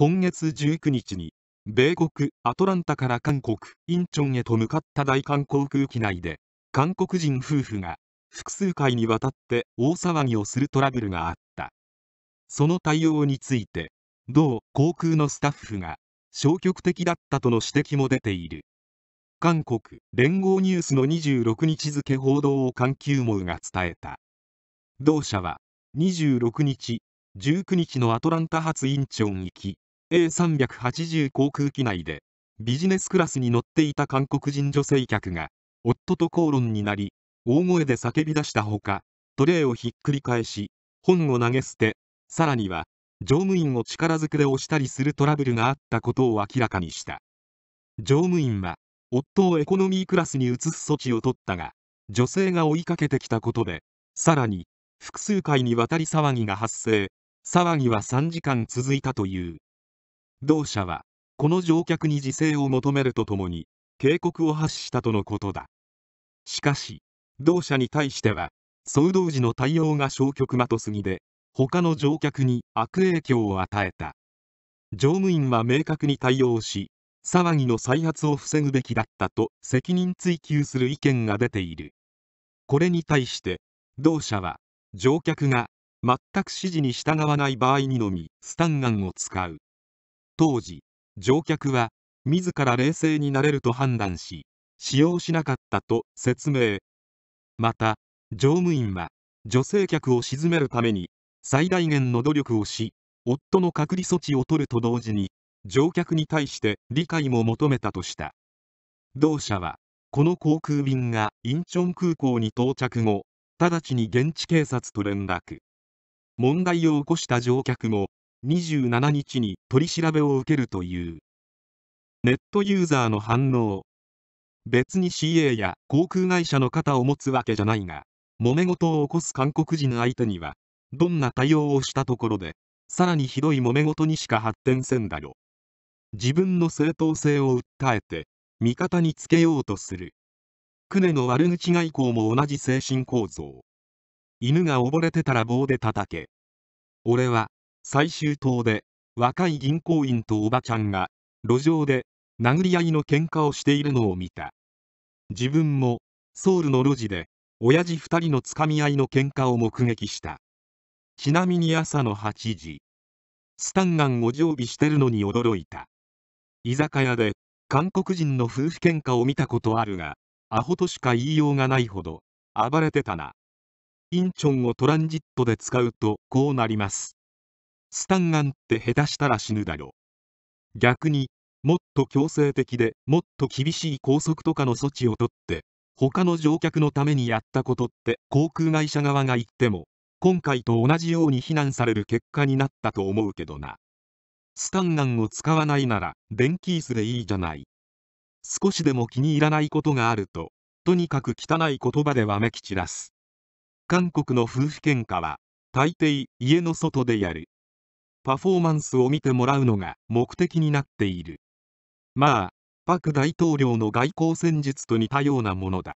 今月19日に、米国アトランタから韓国インチョンへと向かった大韓航空機内で、韓国人夫婦が複数回にわたって大騒ぎをするトラブルがあった。その対応について、同航空のスタッフが消極的だったとの指摘も出ている。韓国連合ニュースの26日付報道を環球網が伝えた。同社は26日、19日のアトランタ発インチョン行き、A380 航空機内でビジネスクラスに乗っていた韓国人女性客が夫と口論になり大声で叫び出したほかトレーをひっくり返し本を投げ捨てさらには乗務員を力ずくで押したりするトラブルがあったことを明らかにした乗務員は夫をエコノミークラスに移す措置を取ったが女性が追いかけてきたことでさらに複数回にわたり騒ぎが発生騒ぎは3時間続いたという同社はこの乗客に自制を求めるとともに警告を発したとのことだしかし同社に対しては騒動時の対応が消極的すぎで他の乗客に悪影響を与えた乗務員は明確に対応し騒ぎの再発を防ぐべきだったと責任追及する意見が出ているこれに対して同社は乗客が全く指示に従わない場合にのみスタンガンを使う当時乗客は自ら冷静になれると判断し使用しなかったと説明また乗務員は女性客を鎮めるために最大限の努力をし夫の隔離措置を取ると同時に乗客に対して理解も求めたとした同社はこの航空便がインチョン空港に到着後直ちに現地警察と連絡問題を起こした乗客も27日に取り調べを受けるというネットユーザーの反応別に CA や航空会社の肩を持つわけじゃないが揉め事を起こす韓国人相手にはどんな対応をしたところでさらにひどい揉め事にしか発展せんだよ自分の正当性を訴えて味方につけようとするクネの悪口外交も同じ精神構造犬が溺れてたら棒で叩け俺は最終党で若い銀行員とおばちゃんが路上で殴り合いの喧嘩をしているのを見た自分もソウルの路地で親父2人のつかみ合いの喧嘩を目撃したちなみに朝の8時スタンガンを常備してるのに驚いた居酒屋で韓国人の夫婦喧嘩を見たことあるがアホとしか言いようがないほど暴れてたなインチョンをトランジットで使うとこうなりますスタンガンって下手したら死ぬだろ逆にもっと強制的でもっと厳しい拘束とかの措置をとって他の乗客のためにやったことって航空会社側が言っても今回と同じように非難される結果になったと思うけどなスタンガンを使わないなら電気椅子でいいじゃない少しでも気に入らないことがあるととにかく汚い言葉でわめき散らす韓国の夫婦喧嘩は大抵家の外でやるパフォーマンスを見てもらうのが目的になっているまあパク大統領の外交戦術と似たようなものだ